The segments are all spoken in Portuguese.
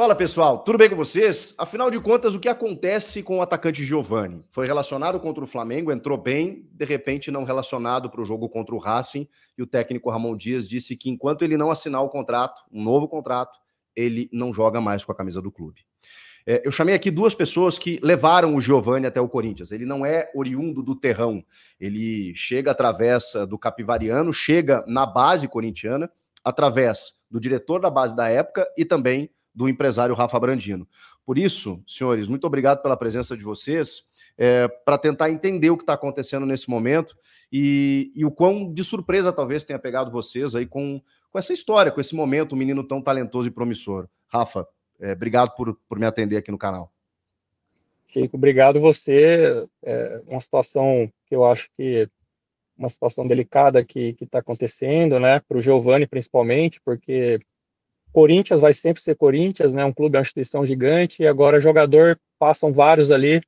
Fala pessoal, tudo bem com vocês? Afinal de contas, o que acontece com o atacante Giovani? Foi relacionado contra o Flamengo, entrou bem, de repente não relacionado para o jogo contra o Racing, e o técnico Ramon Dias disse que enquanto ele não assinar o contrato, um novo contrato, ele não joga mais com a camisa do clube. É, eu chamei aqui duas pessoas que levaram o Giovani até o Corinthians. Ele não é oriundo do terrão, ele chega através eh, do Capivariano, chega na base corintiana, através do diretor da base da época e também do empresário Rafa Brandino. Por isso, senhores, muito obrigado pela presença de vocês, é, para tentar entender o que está acontecendo nesse momento e, e, o quão de surpresa talvez tenha pegado vocês aí com, com essa história, com esse momento, um menino tão talentoso e promissor. Rafa, é, obrigado por, por me atender aqui no canal. Chico, obrigado você. É uma situação que eu acho que uma situação delicada que está acontecendo, né? Para o Giovanni, principalmente, porque Corinthians vai sempre ser Corinthians, né? Um clube, uma instituição gigante, e agora jogador passam vários ali,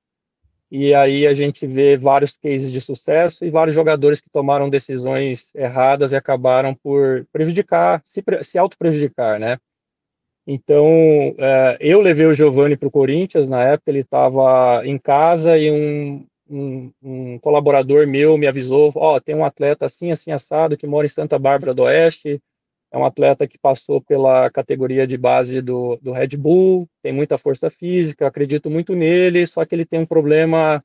e aí a gente vê vários cases de sucesso e vários jogadores que tomaram decisões erradas e acabaram por prejudicar, se, se auto-prejudicar, né? Então, é, eu levei o Giovani para o Corinthians, na época ele estava em casa e um, um, um, colaborador meu me avisou, ó, oh, tem um atleta assim, assim, assado, que mora em Santa Bárbara do Oeste, é um atleta que passou pela categoria de base do, do Red Bull, tem muita força física, acredito muito nele, só que ele tem um problema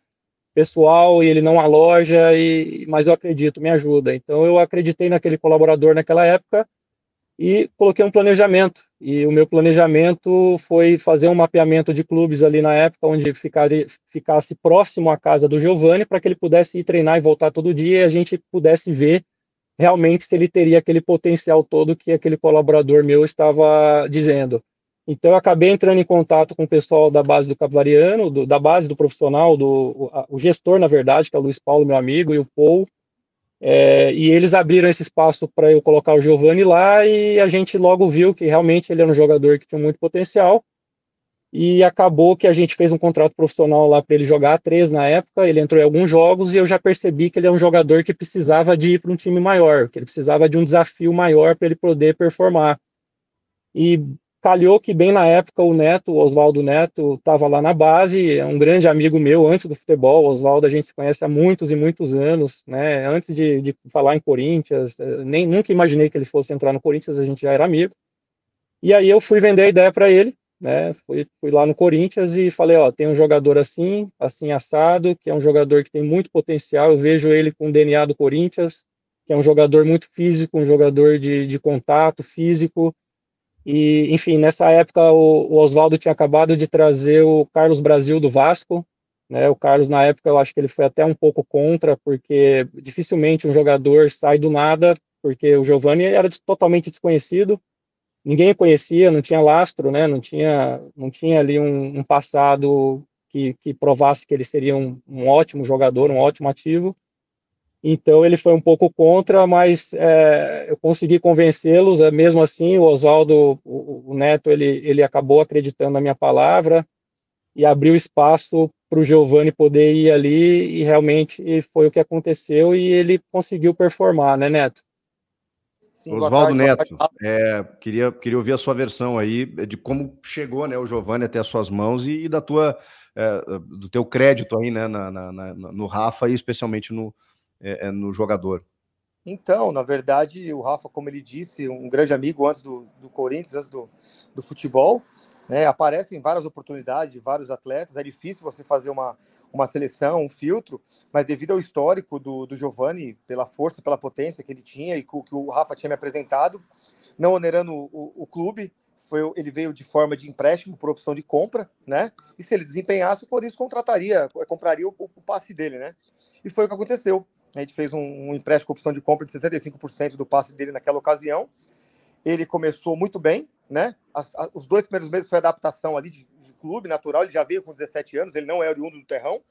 pessoal e ele não aloja, e, mas eu acredito, me ajuda. Então eu acreditei naquele colaborador naquela época e coloquei um planejamento. E o meu planejamento foi fazer um mapeamento de clubes ali na época, onde ficaria, ficasse próximo à casa do Giovanni, para que ele pudesse ir treinar e voltar todo dia e a gente pudesse ver realmente se ele teria aquele potencial todo que aquele colaborador meu estava dizendo. Então, eu acabei entrando em contato com o pessoal da base do Cavalariano, do, da base do profissional, do, o, o, gestor, na verdade, que é o Luiz Paulo, meu amigo, e o Paul. É, e eles abriram esse espaço para eu colocar o Giovanni lá e a gente logo viu que realmente ele era um jogador que tinha muito potencial e acabou que a gente fez um contrato profissional lá para ele jogar a três na época. Ele entrou em alguns jogos e eu já percebi que ele é um jogador que precisava de ir para um time maior, que ele precisava de um desafio maior para ele poder performar. E calhou que bem na época o Neto, o Oswaldo Neto, estava lá na base, é um grande amigo meu antes do futebol. Oswaldo a gente se conhece há muitos e muitos anos, né? Antes de, de falar em Corinthians, eh, nem nunca imaginei que ele fosse entrar no Corinthians, a gente já era amigo. E aí eu fui vender a ideia para ele né? Fui, fui lá no Corinthians e falei, ó, tem um jogador assim, assim assado, que é um jogador que tem muito potencial, eu vejo ele com o DNA do Corinthians, que é um jogador muito físico, um jogador de, de contato físico, e, enfim, nessa época o, o Oswaldo tinha acabado de trazer o Carlos Brasil do Vasco, né? O Carlos, na época, eu acho que ele foi até um pouco contra, porque dificilmente um jogador sai do nada, porque o Giovani era totalmente desconhecido, ninguém conhecia, não tinha lastro, né? Não tinha, não tinha ali um, um passado que, que, provasse que ele seria um, um, ótimo jogador, um ótimo ativo. Então ele foi um pouco contra, mas é, eu consegui convencê-los. É, mesmo assim, o Oswaldo, o, o, Neto, ele, ele acabou acreditando na minha palavra e abriu espaço para o Giovani poder ir ali e realmente foi o que aconteceu e ele conseguiu performar, né, Neto? Oswaldo Neto, é, queria, queria ouvir a sua versão aí é, de como chegou né, o Giovanni até as suas mãos e, e da tua, é, do teu crédito aí né, na, na, na, no Rafa e especialmente no, é, é no jogador. Então, na verdade, o Rafa, como ele disse, um grande amigo antes do, do Corinthians, antes do, do futebol, né, aparecem várias oportunidades de vários atletas. É difícil você fazer uma, uma seleção, um filtro, mas devido ao histórico do, do Giovanni, pela força, pela potência que ele tinha e que, o Rafa tinha me apresentado, não onerando o, o, o, clube, foi, ele veio de forma de empréstimo por opção de compra, né? E se ele desempenhasse, o Corinthians contrataria, eh, compraria o, o passe dele, né? E foi o que aconteceu. A gente fez um, um empréstimo com opção de compra de 65% do passe dele naquela ocasião. Ele começou muito bem, né? As, os dois primeiros meses foi adaptação ali de, de, clube natural. Ele já veio com 17 anos, ele não é oriundo do terrão.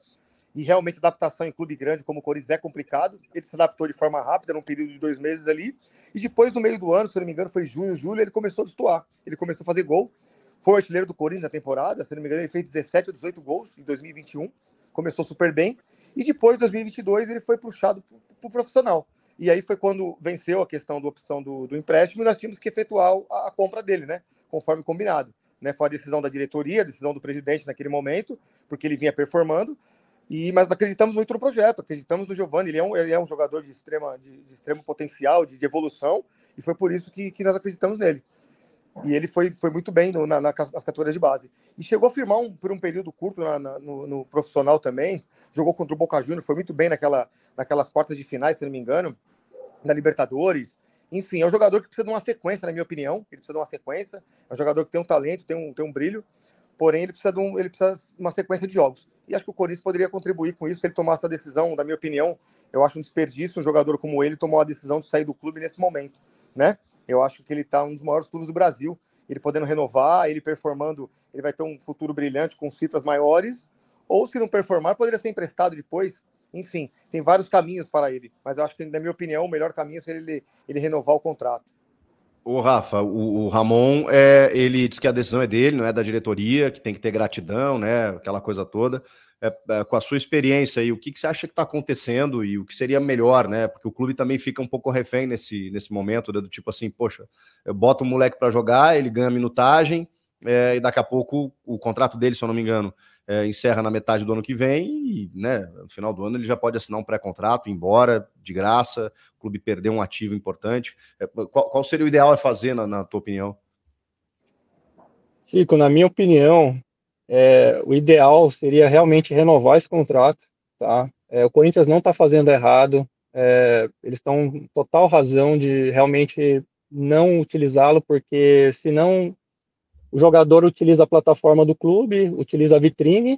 E realmente adaptação em clube grande como o Corinthians é complicado. Ele se adaptou de forma rápida, num período de dois meses ali. E depois, no meio do ano, se não me engano, foi junho, julho, ele começou a destoar. Ele começou a fazer gol. Foi artilheiro do Corinthians na temporada, se não me engano, ele fez 17 ou 18 gols em 2021 começou super bem. E depois, em 2022, ele foi puxado para o pro profissional. E aí foi quando venceu a questão da opção do, do empréstimo e nós tínhamos que efetuar a, a compra dele, né? Conforme combinado. Né? Foi a decisão da diretoria, a decisão do presidente naquele momento, porque ele vinha performando. E, mas acreditamos muito no projeto, acreditamos no Giovanni. Ele é um, ele é um jogador de, extrema, de, de extremo potencial, de, de, evolução, e foi por isso que, que nós acreditamos nele. E ele foi, foi muito bem no, na, nas categorias de base. E chegou a firmar um, por um período curto na, na, no, no, profissional também. Jogou contra o Boca Juniors, foi muito bem naquela, naquelas quartas de finais, se não me engano, na Libertadores. Enfim, é um jogador que precisa de uma sequência, na minha opinião. Ele precisa de uma sequência. É um jogador que tem um talento, tem um, tem um brilho. Porém, ele precisa, de um, ele precisa de uma sequência de jogos. E acho que o Corinthians poderia contribuir com isso se ele tomasse a decisão, na minha opinião. Eu acho um desperdício um jogador como ele tomar a decisão de sair do clube nesse momento, né? Eu acho que ele está um dos maiores clubes do Brasil. Ele podendo renovar, ele performando, ele vai ter um futuro brilhante com cifras maiores. Ou se não performar, poderia ser emprestado depois. Enfim, tem vários caminhos para ele. Mas eu acho que, na minha opinião, o melhor caminho seria ele, ele renovar o contrato. O Rafa, o, o Ramon, é, ele diz que a decisão é dele, não é da diretoria, que tem que ter gratidão, né? Aquela coisa toda. É, é, com a sua experiência e o que, que você acha que está acontecendo e o que seria melhor, né? Porque o clube também fica um pouco refém nesse, nesse momento, né? do tipo assim, poxa, eu boto o moleque para jogar, ele ganha minutagem, é, e daqui a pouco o contrato dele, se eu não me engano, é, encerra na metade do ano que vem, e né, no final do ano ele já pode assinar um pré-contrato, ir embora de graça, o clube perdeu um ativo importante. É, qual, qual, seria o ideal a fazer, na, na tua opinião? Chico, na minha opinião, é, o ideal seria realmente renovar esse contrato, tá? É, o Corinthians não está fazendo errado, é, eles estão total razão de realmente não utilizá-lo, porque senão o jogador utiliza a plataforma do clube, utiliza a vitrine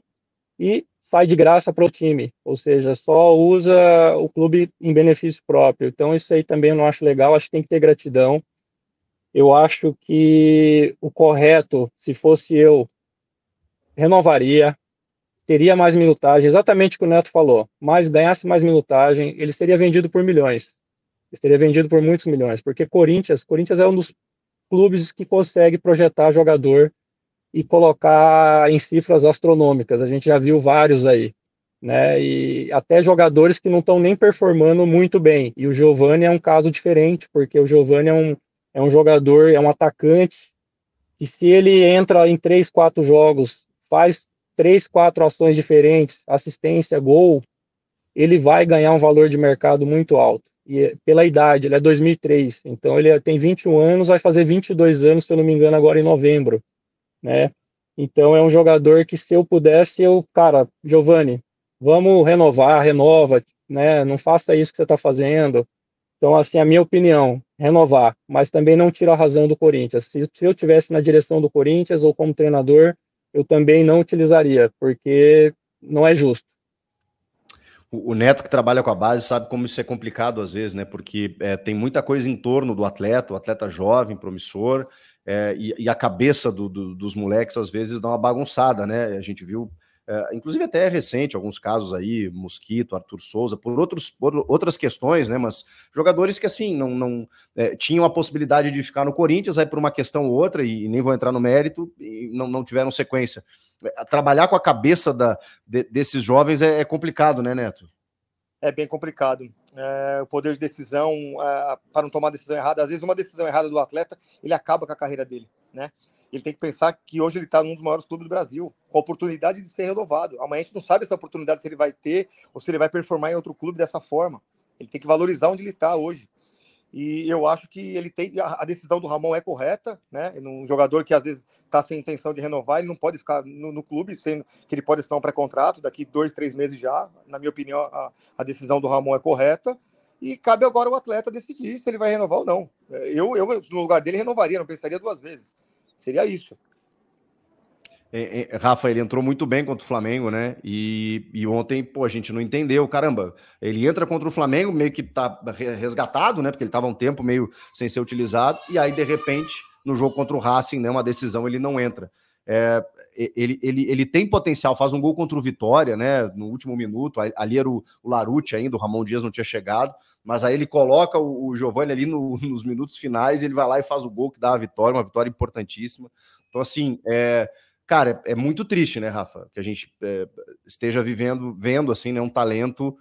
e sai de graça para o time, ou seja, só usa o clube em benefício próprio. Então isso aí também eu não acho legal, acho que tem que ter gratidão. Eu acho que o correto, se fosse eu, renovaria, teria mais minutagem, exatamente o que o Neto falou, mas ganhasse mais minutagem, ele seria vendido por milhões. Ele seria vendido por muitos milhões, porque Corinthians, Corinthians é um dos clubes que consegue projetar jogador e colocar em cifras astronômicas. A gente já viu vários aí, né? E até jogadores que não estão nem performando muito bem. E o Giovani é um caso diferente, porque o Giovani é um, é um jogador, é um atacante, e se ele entra em três, quatro jogos faz três, quatro ações diferentes, assistência, gol, ele vai ganhar um valor de mercado muito alto. E é pela idade, ele é 2003, então ele tem 21 anos, vai fazer 22 anos, se eu não me engano, agora em novembro, né? Então é um jogador que se eu pudesse, eu, cara, Giovani, vamos renovar, renova, né? Não faça isso que você está fazendo. Então, assim, a minha opinião, renovar, mas também não tira a razão do Corinthians. Se, se eu tivesse na direção do Corinthians ou como treinador, eu também não utilizaria, porque não é justo. O Neto que trabalha com a base sabe como isso é complicado às vezes, né? Porque é, tem muita coisa em torno do atleta, o atleta jovem, promissor, é, e, e, a cabeça do, do, dos moleques às vezes dá uma bagunçada, né? A gente viu é, inclusive até é recente, alguns casos aí, Mosquito, Arthur Souza, por, outros, por outras questões, né? Mas jogadores que assim não, não é, tinham a possibilidade de ficar no Corinthians, aí por uma questão ou outra, e, e nem vou entrar no mérito, e não, não tiveram sequência. É, trabalhar com a cabeça da, de, desses jovens é, é complicado, né, Neto? é bem complicado. É, o poder de decisão é, para não tomar decisão errada. Às vezes, uma decisão errada do atleta, ele acaba com a carreira dele. Né? Ele tem que pensar que hoje ele está num dos maiores clubes do Brasil, com a oportunidade de ser renovado. Amanhã a gente não sabe essa oportunidade se ele vai ter ou se ele vai performar em outro clube dessa forma. Ele tem que valorizar onde ele está hoje. E eu acho que ele tem a, decisão do Ramon é correta, né? É um jogador que às vezes está sem intenção de renovar, ele não pode ficar no, no clube, sendo que ele pode estar um pré-contrato daqui dois, três meses já. Na minha opinião, a, a, decisão do Ramon é correta. E cabe agora o atleta decidir se ele vai renovar ou não. É, eu, eu no lugar dele, renovaria, não pensaria duas vezes. Seria isso. É, é, Rafa, ele entrou muito bem contra o Flamengo, né? E, e, ontem, pô, a gente não entendeu. Caramba, ele entra contra o Flamengo, meio que tá resgatado, né? Porque ele estava um tempo meio sem ser utilizado. E aí, de repente, no jogo contra o Racing, né? Uma decisão, ele não entra. É, ele, ele, ele tem potencial, faz um gol contra o Vitória, né? No último minuto. Ali era o, o Larute ainda, o Ramon Dias não tinha chegado. Mas aí ele coloca o, o Giovanni ali no, nos minutos finais, ele vai lá e faz o gol que dá a vitória, uma vitória importantíssima. Então, assim, é Cara, é, é muito triste, né, Rafa, que a gente é, esteja vivendo, vendo assim, né, um talento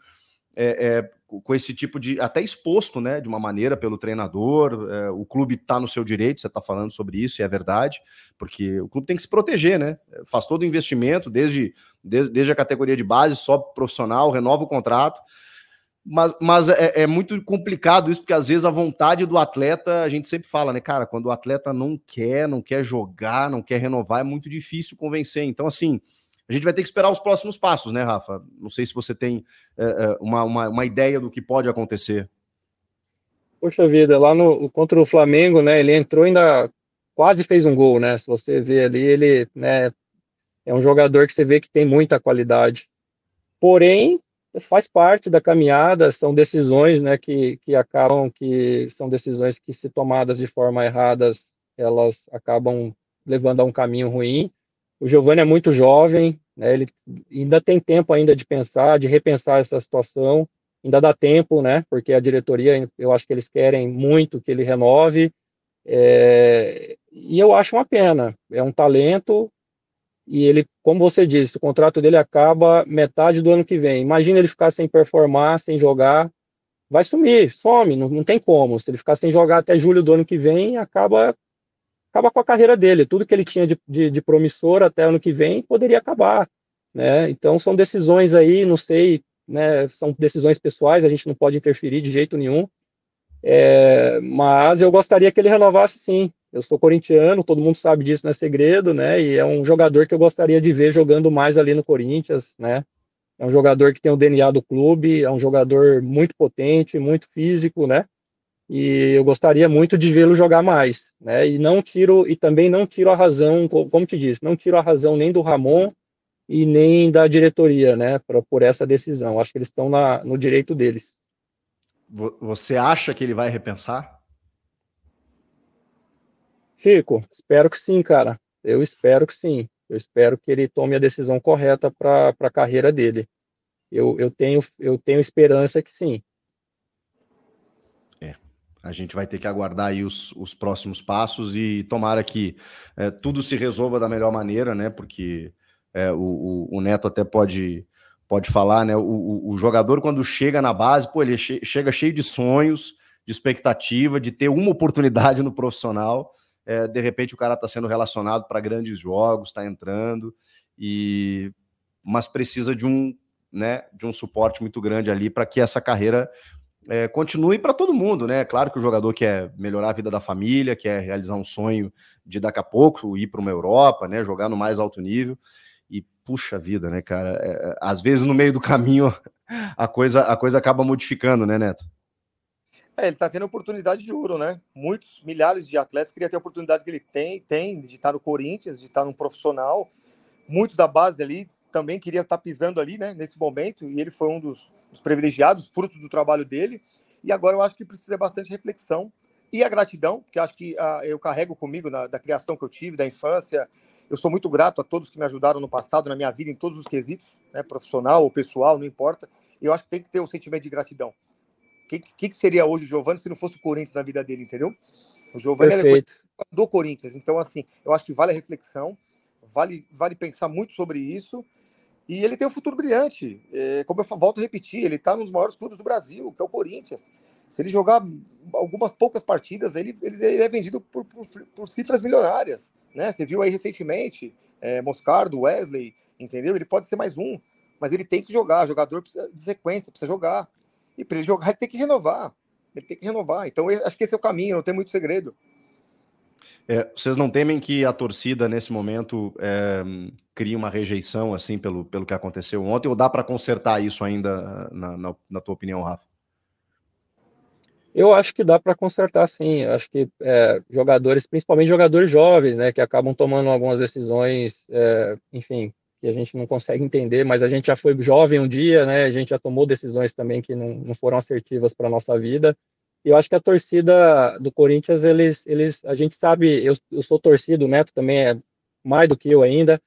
é, com esse tipo de. até exposto, né, de uma maneira pelo treinador. o clube está no seu direito, você está falando sobre isso, e é verdade, porque o clube tem que se proteger, né? Faz todo o investimento, desde, desde, desde a categoria de base, sobe profissional, renova o contrato. Mas, mas é, é, muito complicado isso, porque às vezes a vontade do atleta, a gente sempre fala, né, cara, quando o atleta não quer, não quer jogar, não quer renovar, é muito difícil convencer. Então, assim, a gente vai ter que esperar os próximos passos, né, Rafa? Não sei se você tem é, é uma, uma, uma, ideia do que pode acontecer. Poxa vida, lá no contra o Flamengo, né, ele entrou ainda quase fez um gol, né? Se você vê ali, ele, né, é um jogador que você vê que tem muita qualidade. Porém, faz parte da caminhada, são decisões né, que, que acabam, que são decisões que, se tomadas de forma erradas, elas acabam levando a um caminho ruim. O Giovanni é muito jovem, né, ele ainda tem tempo ainda de pensar, de repensar essa situação, ainda dá tempo, né, porque a diretoria, eu acho que eles querem muito que ele renove, é, e eu acho uma pena, é um talento, e ele, como você disse, o contrato dele acaba metade do ano que vem. Imagina ele ficar sem performar, sem jogar, vai sumir, some, não, não tem como. Se ele ficar sem jogar até julho do ano que vem, acaba acaba com a carreira dele. Tudo que ele tinha de, de, de promissor até ano que vem poderia acabar, né? Então são decisões aí, não sei, né? São decisões pessoais, a gente não pode interferir de jeito nenhum. É, mas eu gostaria que ele renovasse sim. Eu sou corintiano, todo mundo sabe disso, não é segredo, né? E é um jogador que eu gostaria de ver jogando mais ali no Corinthians, né? É um jogador que tem o DNA do clube, é um jogador muito potente, muito físico, né? E eu gostaria muito de vê-lo jogar mais, né? E não tiro e também não tiro a razão, como te disse, não tiro a razão nem do Ramon e nem da diretoria, né, pra, por essa decisão. Acho que eles estão no direito deles. Você acha que ele vai repensar? Fico, espero que sim, cara. Eu espero que sim. Eu espero que ele tome a decisão correta para a carreira dele. Eu, eu, tenho, eu tenho esperança que sim. É, a gente vai ter que aguardar aí os, os próximos passos e tomara que é, tudo se resolva da melhor maneira, né? Porque é, o, o, o, Neto até pode pode falar, né? O, o, o jogador, quando chega na base, pô, ele che chega cheio de sonhos, de expectativa, de ter uma oportunidade no profissional. É, de repente o cara está sendo relacionado para grandes jogos, está entrando, e mas precisa de um, né, de um suporte muito grande ali para que essa carreira é, continue para todo mundo, né? Claro que o jogador quer melhorar a vida da família, quer realizar um sonho de daqui a pouco ir para uma Europa, né, jogar no mais alto nível. E puxa vida, né, cara? É, é, às vezes no meio do caminho a coisa, a coisa acaba modificando, né, Neto? É, ele está tendo oportunidade de ouro, né? Muitos milhares de atletas queriam ter a oportunidade que ele tem, tem de estar no Corinthians, de estar num profissional. Muitos da base ali também queria estar tá pisando ali, né? Nesse momento, e ele foi um dos, dos privilegiados, fruto do trabalho dele. E agora eu acho que precisa bastante reflexão e a gratidão, que acho que ah, eu carrego comigo na, da criação que eu tive, da infância, eu sou muito grato a todos que me ajudaram no passado, na minha vida, em todos os quesitos, né, profissional ou pessoal, não importa. Eu acho que tem que ter um sentimento de gratidão. O que, que, que, seria hoje o Giovanni se não fosse o Corinthians na vida dele, entendeu? O Giovanni é do Corinthians. Então, assim, eu acho que vale a reflexão, vale, vale pensar muito sobre isso e ele tem um futuro brilhante. É, como eu volto a repetir, ele está nos maiores clubes do Brasil, que é o Corinthians. Se ele jogar algumas poucas partidas, ele, ele é vendido por, por, por cifras milionárias. Né? Você viu aí recentemente é, Moscardo, Wesley, entendeu? Ele pode ser mais um, mas ele tem que jogar. O jogador precisa de sequência, precisa jogar. E para ele jogar, ele tem que renovar. Ele tem que renovar. Então, acho que esse é o caminho, não tem muito segredo. É, vocês não temem que a torcida, nesse momento, é, crie uma rejeição, assim, pelo, pelo que aconteceu ontem, ou dá para consertar isso ainda, na, na, na, tua opinião, Rafa? Eu acho que dá para consertar, sim. Eu acho que é, jogadores, principalmente jogadores jovens, né, que acabam tomando algumas decisões, é, enfim, que a gente não consegue entender, mas a gente já foi jovem um dia, né? A gente já tomou decisões também que não, não foram assertivas para nossa vida eu acho que a torcida do Corinthians, eles, eles a gente sabe, eu, eu sou torcido, o Neto também é mais do que eu ainda.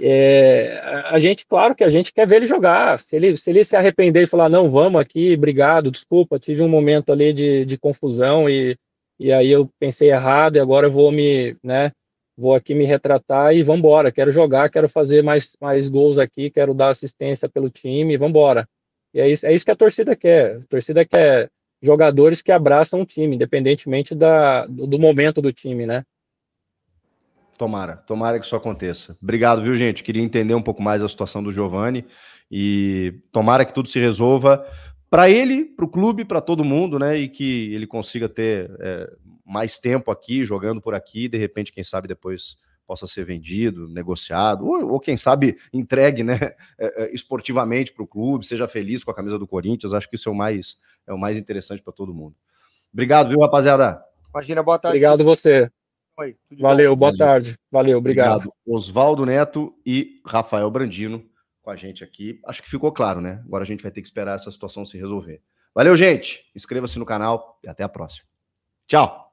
É, a gente, claro que a gente quer ver ele jogar. Se ele se, ele se arrepender e falar, não, vamos aqui, obrigado, desculpa, tive um momento ali de, de confusão e, e aí eu pensei errado e agora eu vou me, né, vou aqui me retratar e vamos embora. Quero jogar, quero fazer mais, mais gols aqui, quero dar assistência pelo time, vamos embora. E é isso, é isso que a torcida quer. A torcida quer jogadores que abraçam o time, independentemente da, do momento do time, né? Tomara, tomara que isso aconteça. Obrigado, viu, gente? Queria entender um pouco mais a situação do Giovani e tomara que tudo se resolva para ele, para o clube, para todo mundo, né? E que ele consiga ter é, mais tempo aqui, jogando por aqui, e de repente, quem sabe depois possa ser vendido, negociado, ou, ou quem sabe entregue né, é, é, esportivamente para o clube, seja feliz com a camisa do Corinthians. Acho que isso é o mais, é o mais interessante para todo mundo. Obrigado, viu, rapaziada? Imagina, boa tarde. Obrigado você. Oi, Valeu, boa Valeu. tarde. Valeu, obrigado. obrigado. Oswaldo Neto e Rafael Brandino com a gente aqui. Acho que ficou claro, né? Agora a gente vai ter que esperar essa situação se resolver. Valeu, gente. Inscreva-se no canal e até a próxima. Tchau.